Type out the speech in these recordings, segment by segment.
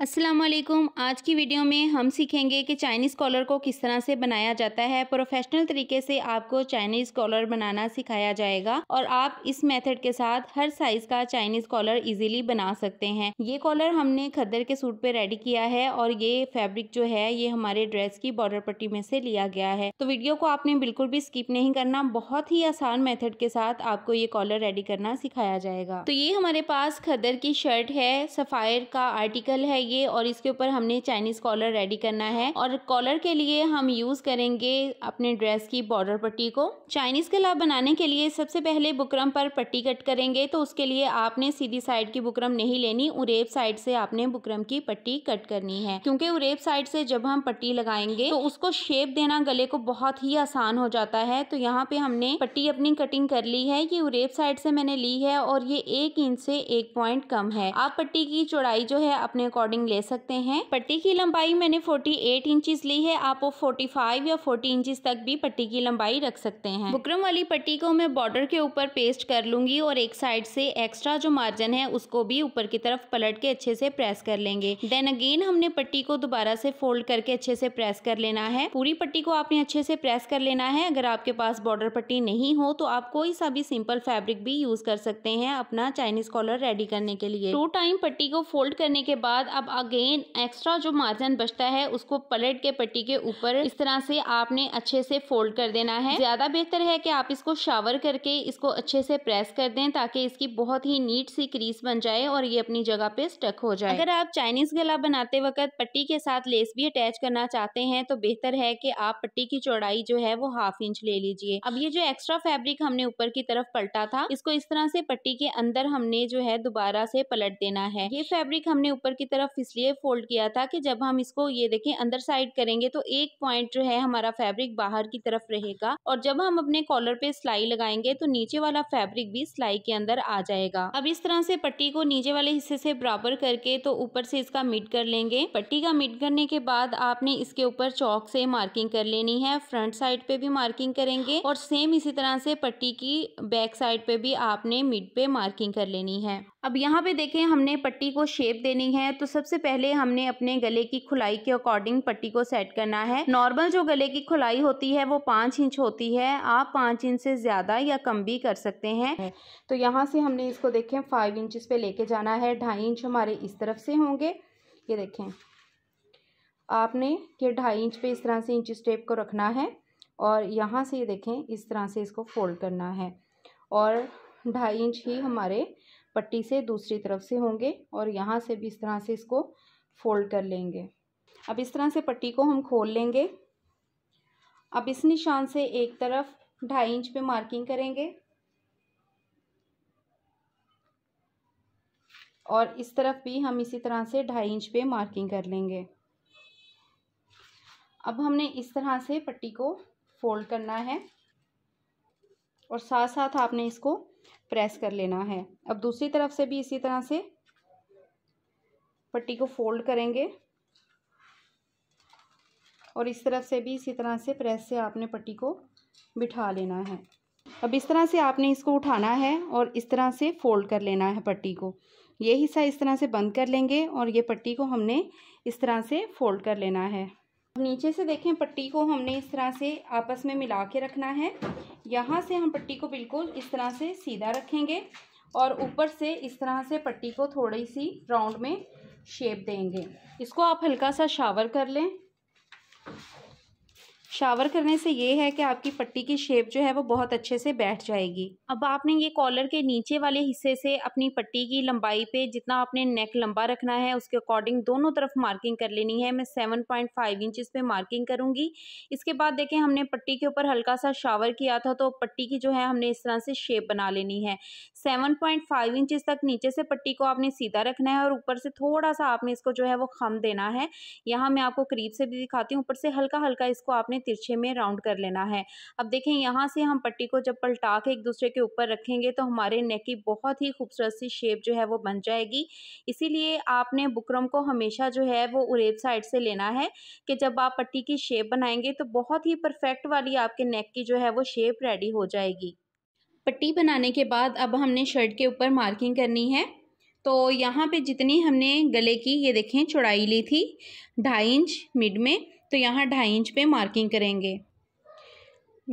असलम आज की वीडियो में हम सीखेंगे कि चाइनीज़ कॉलर को किस तरह से बनाया जाता है प्रोफेशनल तरीके से आपको चाइनीज़ कॉलर बनाना सिखाया जाएगा और आप इस मेथड के साथ हर साइज़ का चाइनीज़ कॉलर इजीली बना सकते हैं ये कॉलर हमने खद्दर के सूट पे रेडी किया है और ये फैब्रिक जो है ये हमारे ड्रेस की बॉर्डर पट्टी में से लिया गया है तो वीडियो को आपने बिल्कुल भी स्किप नहीं करना बहुत ही आसान मेथड के साथ आपको ये कॉलर रेडी करना सिखाया जाएगा तो ये हमारे पास खद्दर की शर्ट है सफ़ायर का आर्टिकल है ये और इसके ऊपर हमने चाइनीज कॉलर रेडी करना है और कॉलर के लिए हम यूज करेंगे अपने ड्रेस की बॉर्डर पट्टी को चाइनीज कला बनाने के लिए सबसे पहले बुकरम पर पट्टी कट करेंगे तो उसके लिए आपने सीधी साइड की बुकरम नहीं लेनी उरेब साइड से आपने बुकरम की पट्टी कट करनी है क्योंकि उरेब साइड से जब हम पट्टी लगाएंगे तो उसको शेप देना गले को बहुत ही आसान हो जाता है तो यहाँ पे हमने पट्टी अपनी कटिंग कर ली है ये उरेब साइड से मैंने ली है और ये एक इंच से एक पॉइंट कम है आप पट्टी की चौड़ाई जो है अपने अकॉर्डिंग अकॉर्डिंग ले सकते हैं पट्टी की लंबाई मैंने 48 इंचेस ली है आप वो 45 या 40 इंचेस तक भी पट्टी की लंबाई रख सकते हैं बुकरम वाली पट्टी को मैं बॉर्डर के ऊपर पेस्ट कर लूंगी और एक साइड से एक्स्ट्रा जो मार्जिन है उसको भी ऊपर की तरफ पलट के अच्छे से प्रेस कर लेंगे देन अगेन हमने पट्टी को दोबारा से फोल्ड करके अच्छे से प्रेस कर लेना है पूरी पट्टी को आपने अच्छे से प्रेस कर लेना है अगर आपके पास बॉर्डर पट्टी नहीं हो तो आप कोई सा भी सिंपल फैब्रिक भी यूज कर सकते हैं अपना चाइनीज कॉलर रेडी करने के लिए टू टाइम पट्टी को फोल्ड करने के बाद अब अब अगेन एक्स्ट्रा जो मार्जिन बचता है उसको पलट के पट्टी के ऊपर इस तरह से आपने अच्छे से फोल्ड कर देना है ज्यादा बेहतर है कि आप इसको शावर करके इसको अच्छे से प्रेस कर दें ताकि इसकी बहुत ही नीट सी क्रीज बन जाए और ये अपनी जगह पे स्टक हो जाए अगर आप चाइनीज गला बनाते वक्त पट्टी के साथ लेस भी अटैच करना चाहते हैं तो बेहतर है कि आप पट्टी की चौड़ाई जो है वो हाफ इंच ले लीजिए अब ये जो एक्स्ट्रा फैब्रिक हमने ऊपर की तरफ पलटा था इसको इस तरह से पट्टी के अंदर हमने जो है दोबारा से पलट देना है ये फैब्रिक हमने ऊपर की तरफ तरफ इसलिए फोल्ड किया था कि जब हम इसको ये देखें अंदर साइड करेंगे तो एक पॉइंट जो है हमारा फैब्रिक बाहर की तरफ रहेगा और जब हम अपने कॉलर पे सिलाई लगाएंगे तो नीचे वाला फैब्रिक भी सिलाई के अंदर आ जाएगा अब इस तरह से पट्टी को नीचे वाले हिस्से से बराबर करके तो ऊपर से इसका मिट कर लेंगे पट्टी का मिट करने के बाद आपने इसके ऊपर चौक से मार्किंग कर लेनी है फ्रंट साइड पे भी मार्किंग करेंगे और सेम इसी तरह से पट्टी की बैक साइड पे भी आपने मिड पे मार्किंग कर लेनी है अब यहाँ पे देखें हमने पट्टी को शेप देनी है तो सब सबसे पहले हमने अपने गले की खुलाई के अकॉर्डिंग पट्टी को सेट करना है नॉर्मल जो गले की खुलाई होती है वो पाँच इंच होती है आप पाँच इंच से ज़्यादा या कम भी कर सकते हैं तो यहाँ से हमने इसको देखें फाइव इंच पे लेके जाना है ढाई इंच हमारे इस तरफ से होंगे ये देखें आपने ये ढाई इंच पे इस तरह से इंच स्टेप को रखना है और यहाँ से ये देखें इस तरह से इसको फोल्ड करना है और ढाई इंच ही हमारे पट्टी से दूसरी तरफ से होंगे और यहाँ से भी इस तरह से इसको फोल्ड कर लेंगे अब इस तरह से पट्टी को हम खोल लेंगे अब इस निशान से एक तरफ ढाई इंच पे मार्किंग करेंगे और इस तरफ भी हम इसी तरह से ढाई इंच पे मार्किंग कर लेंगे अब हमने इस तरह से पट्टी को फोल्ड करना है और साथ साथ आपने इसको प्रेस कर लेना है अब दूसरी तरफ से भी इसी तरह से पट्टी को फोल्ड करेंगे और इस तरफ से भी इसी तरह से प्रेस से आपने पट्टी को बिठा लेना है अब इस तरह से आपने इसको उठाना है और इस तरह से फोल्ड कर लेना है पट्टी को ये हिस्सा इस तरह से बंद कर लेंगे और ये पट्टी को हमने इस तरह से फोल्ड कर लेना है नीचे से देखें पट्टी को हमने इस तरह से आपस में मिला के रखना है यहाँ से हम पट्टी को बिल्कुल इस तरह से सीधा रखेंगे और ऊपर से इस तरह से पट्टी को थोड़ी सी राउंड में शेप देंगे इसको आप हल्का सा शावर कर लें शावर करने से ये है कि आपकी पट्टी की शेप जो है वो बहुत अच्छे से बैठ जाएगी अब आपने ये कॉलर के नीचे वाले हिस्से से अपनी पट्टी की लंबाई पे जितना आपने नेक लंबा रखना है उसके अकॉर्डिंग दोनों तरफ मार्किंग कर लेनी है मैं सेवन पॉइंट फाइव इंचज़ पे मार्किंग करूँगी इसके बाद देखें हमने पट्टी के ऊपर हल्का सा शावर किया था तो पट्टी की जो है हमने इस तरह से शेप बना लेनी है सेवन पॉइंट फाइव इंचज़ तक नीचे से पट्टी को आपने सीधा रखना है और ऊपर से थोड़ा सा आपने इसको जो है वो खम देना है यहाँ मैं आपको करीब से भी दिखाती हूँ ऊपर से हल्का हल्का इसको आपने तिरछे में राउंड कर लेना है अब देखें यहाँ से हम पट्टी को जब पलटा के एक दूसरे के ऊपर रखेंगे तो हमारे नेक की बहुत ही खूबसूरत सी शेप जो है वो बन जाएगी इसीलिए आपने बुकरम को हमेशा जो है वो उरेब साइड से लेना है कि जब आप पट्टी की शेप बनाएंगे तो बहुत ही परफेक्ट वाली आपके नेक की जो है वो शेप रेडी हो जाएगी पट्टी बनाने के बाद अब हमने शर्ट के ऊपर मार्किंग करनी है तो यहाँ पे जितनी हमने गले की ये देखें चौड़ाई ली थी ढाई इंच मिड में तो यहाँ ढाई इंच पे मार्किंग करेंगे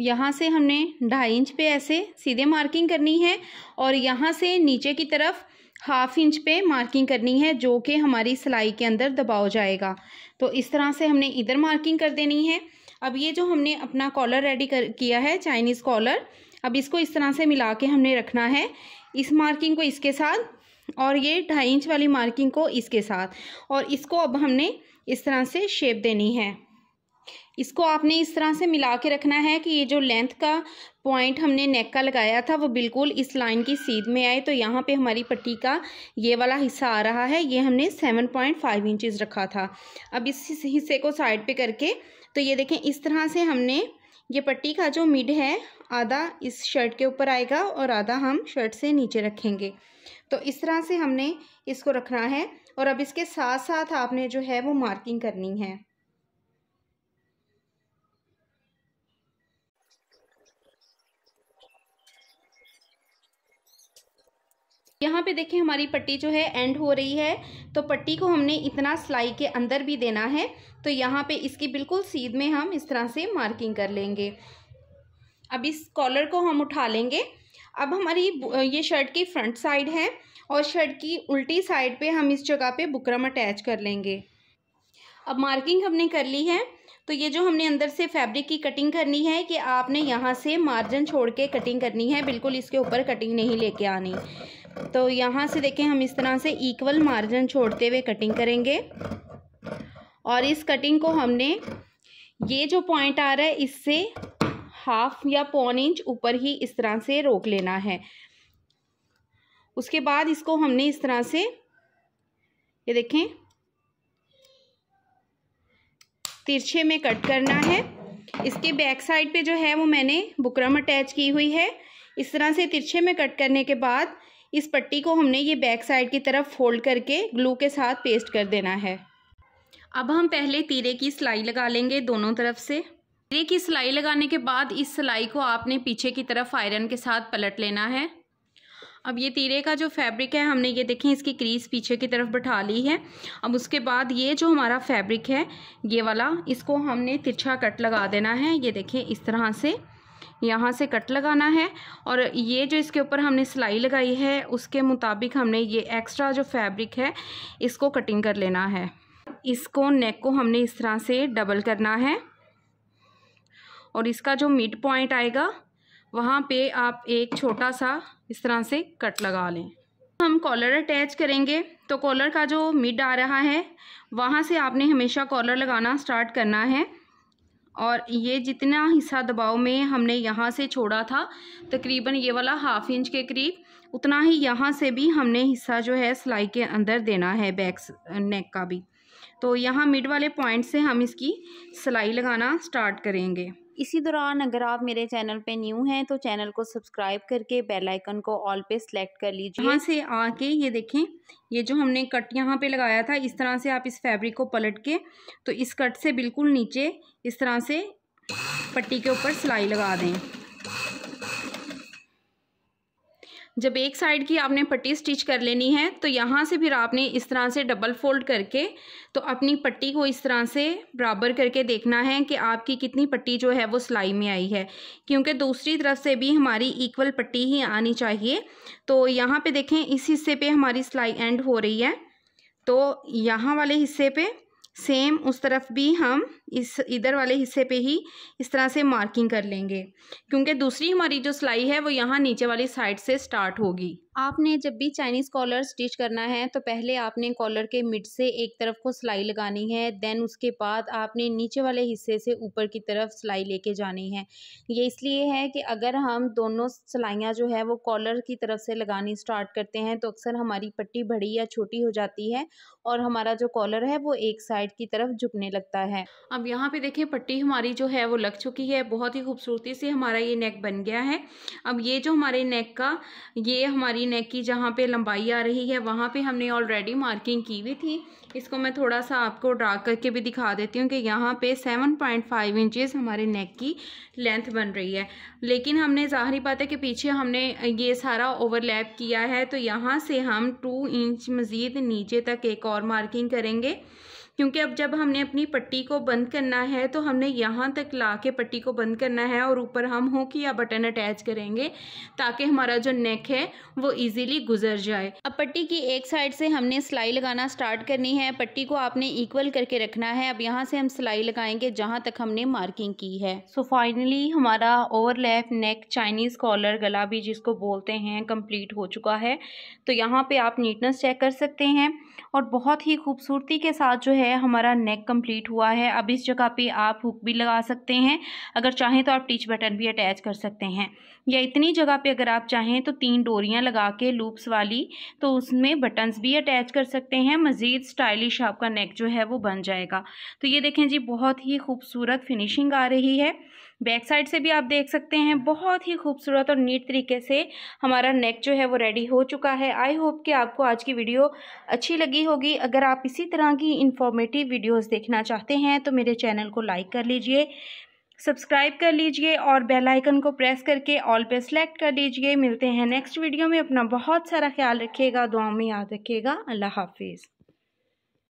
यहाँ से हमने ढाई इंच पे ऐसे सीधे मार्किंग करनी है और यहाँ से नीचे की तरफ हाफ इंच पे मार्किंग करनी है जो कि हमारी सिलाई के अंदर दबाव जाएगा तो इस तरह से हमने इधर मार्किंग कर देनी है अब ये जो हमने अपना कॉलर रेडी कर किया है चाइनीज़ कॉलर अब इसको इस तरह से मिला के हमने रखना है इस मार्किंग को इसके साथ और ये ढाई इंच वाली मार्किंग को इसके साथ और इसको अब हमने इस तरह से शेप देनी है इसको आपने इस तरह से मिला के रखना है कि ये जो लेंथ का पॉइंट हमने नेक का लगाया था वो बिल्कुल इस लाइन की सीध में आए तो यहाँ पे हमारी पट्टी का ये वाला हिस्सा आ रहा है ये हमने सेवन पॉइंट फाइव इंचज़ रखा था अब इस हिस्से को साइड पे करके तो ये देखें इस तरह से हमने ये पट्टी का जो मिड है आधा इस शर्ट के ऊपर आएगा और आधा हम शर्ट से नीचे रखेंगे तो इस तरह से हमने इसको रखना है और अब इसके साथ साथ आपने जो है वो मार्किंग करनी है यहाँ पे देखिए हमारी पट्टी जो है एंड हो रही है तो पट्टी को हमने इतना सिलाई के अंदर भी देना है तो यहाँ पे इसकी बिल्कुल सीध में हम इस तरह से मार्किंग कर लेंगे अब इस कॉलर को हम उठा लेंगे अब हमारी ये शर्ट की फ्रंट साइड है और शर्ट की उल्टी साइड पे हम इस जगह पे बुकरम अटैच कर लेंगे अब मार्किंग हमने कर ली है तो ये जो हमने अंदर से फैब्रिक की कटिंग करनी है कि आपने यहाँ से मार्जिन छोड़ के कटिंग करनी है बिल्कुल इसके ऊपर कटिंग नहीं लेके आनी तो यहाँ से देखें हम इस तरह से इक्वल मार्जिन छोड़ते हुए कटिंग करेंगे और इस कटिंग को हमने ये जो पॉइंट आ रहा है इससे हाफ या पौन इंच ऊपर ही इस तरह से रोक लेना है उसके बाद इसको हमने इस तरह से ये देखें तिरछे में कट करना है इसके बैक साइड पे जो है वो मैंने बुकरम अटैच की हुई है इस तरह से तिरछे में कट करने के बाद इस पट्टी को हमने ये बैक साइड की तरफ फोल्ड करके ग्लू के साथ पेस्ट कर देना है अब हम पहले तीरे की सिलाई लगा लेंगे दोनों तरफ से तीरे की सिलाई लगाने के बाद इस सिलाई को आपने पीछे की तरफ आयरन के साथ पलट लेना है अब ये तीरे का जो फैब्रिक है हमने ये देखें इसकी क्रीज पीछे की तरफ बैठा ली है अब उसके बाद ये जो हमारा फैब्रिक है ये वाला इसको हमने तिरछा कट लगा देना है ये देखें इस तरह से यहाँ से कट लगाना है और ये जो इसके ऊपर हमने सिलाई लगाई है उसके मुताबिक हमने ये एक्स्ट्रा जो फैब्रिक है इसको कटिंग कर लेना है इसको नेक को हमने इस तरह से डबल करना है और इसका जो मिड पॉइंट आएगा वहाँ पे आप एक छोटा सा इस तरह से कट लगा लें हम कॉलर अटैच करेंगे तो कॉलर का जो मिड आ रहा है वहाँ से आपने हमेशा कॉलर लगाना स्टार्ट करना है और ये जितना हिस्सा दबाव में हमने यहाँ से छोड़ा था तकरीबन ये वाला हाफ इंच के करीब उतना ही यहाँ से भी हमने हिस्सा जो है सिलाई के अंदर देना है बैक नेक का भी तो यहाँ मिड वाले पॉइंट से हम इसकी सिलाई लगाना स्टार्ट करेंगे इसी दौरान अगर आप मेरे चैनल पे न्यू हैं तो चैनल को सब्सक्राइब करके बेल आइकन को ऑल पे सिलेक्ट कर लीजिए यहाँ से आके ये देखें ये जो हमने कट यहाँ पे लगाया था इस तरह से आप इस फैब्रिक को पलट के तो इस कट से बिल्कुल नीचे इस तरह से पट्टी के ऊपर सिलाई लगा दें जब एक साइड की आपने पट्टी स्टिच कर लेनी है तो यहाँ से फिर आपने इस तरह से डबल फोल्ड करके तो अपनी पट्टी को इस तरह से बराबर करके देखना है कि आपकी कितनी पट्टी जो है वो सिलाई में आई है क्योंकि दूसरी तरफ से भी हमारी इक्वल पट्टी ही आनी चाहिए तो यहाँ पे देखें इस हिस्से पे हमारी सिलाई एंड हो रही है तो यहाँ वाले हिस्से पर सेम उस तरफ भी हम इस इधर वाले हिस्से पे ही इस तरह से मार्किंग कर लेंगे क्योंकि दूसरी हमारी जो सिलाई है वो यहाँ नीचे वाली साइड से स्टार्ट होगी आपने जब भी चाइनीज़ कॉलर स्टिच करना है तो पहले आपने कॉलर के मिड से एक तरफ को सिलाई लगानी है देन उसके बाद आपने नीचे वाले हिस्से से ऊपर की तरफ सिलाई लेके जानी है ये इसलिए है कि अगर हम दोनों सिलाइयाँ जो है वो कॉलर की तरफ से लगानी स्टार्ट करते हैं तो अक्सर हमारी पट्टी बड़ी या छोटी हो जाती है और हमारा जो कॉलर है वो एक साइड की तरफ झुकने लगता है अब यहाँ पर देखें पट्टी हमारी जो है वो लग चुकी है बहुत ही खूबसूरती से हमारा ये नेक बन गया है अब ये जो हमारे नेक का ये हमारी हमारी नेक की जहाँ पे लंबाई आ रही है वहाँ पे हमने ऑलरेडी मार्किंग की हुई थी इसको मैं थोड़ा सा आपको ड्रा करके भी दिखा देती हूँ कि यहाँ पे सेवन पॉइंट फाइव इंचज़ हमारे नेक की लेंथ बन रही है लेकिन हमने ज़ाहरी बात है कि पीछे हमने ये सारा ओवरलैप किया है तो यहाँ से हम टू इंच मज़ीद नीचे तक एक और मार्किंग करेंगे क्योंकि अब जब हमने अपनी पट्टी को बंद करना है तो हमने यहाँ तक ला के पट्टी को बंद करना है और ऊपर हम हुक या बटन अटैच करेंगे ताकि हमारा जो नेक है वो ईजिली गुजर जाए अब पट्टी की एक साइड से हमने सिलाई लगाना स्टार्ट करनी है पट्टी को आपने इक्वल करके रखना है अब यहाँ से हम सिलाई लगाएंगे जहाँ तक हमने मार्किंग की है सो so फाइनली हमारा ओवरलैप नेक चाइनीज़ कॉलर गला भी जिसको बोलते हैं कंप्लीट हो चुका है तो यहाँ पे आप नीटनेस चेक कर सकते हैं और बहुत ही खूबसूरती के साथ जो है हमारा नेक कंप्लीट हुआ है अब इस जगह पे आप हुक भी लगा सकते हैं अगर चाहें तो आप टीच बटन भी अटैच कर सकते हैं या इतनी जगह पे अगर आप चाहें तो तीन डोरियां लगा के लूप्स वाली तो उसमें बटन्स भी अटैच कर सकते हैं मज़ीद स्टाइलिश आपका नेक जो है वो बन जाएगा तो ये देखें जी बहुत ही खूबसूरत फिनिशिंग आ रही है बैक साइड से भी आप देख सकते हैं बहुत ही खूबसूरत और नीट तरीके से हमारा नेक जो है वो रेडी हो चुका है आई होप कि आपको आज की वीडियो अच्छी लगी होगी अगर आप इसी तरह की इन्फॉर्मेटिव वीडियोस देखना चाहते हैं तो मेरे चैनल को लाइक कर लीजिए सब्सक्राइब कर लीजिए और बेल आइकन को प्रेस करके ऑल पे सेलेक्ट कर लीजिए मिलते हैं नेक्स्ट वीडियो में अपना बहुत सारा ख्याल रखिएगा दुआ में याद रखिएगा अल्लाह हाफिज़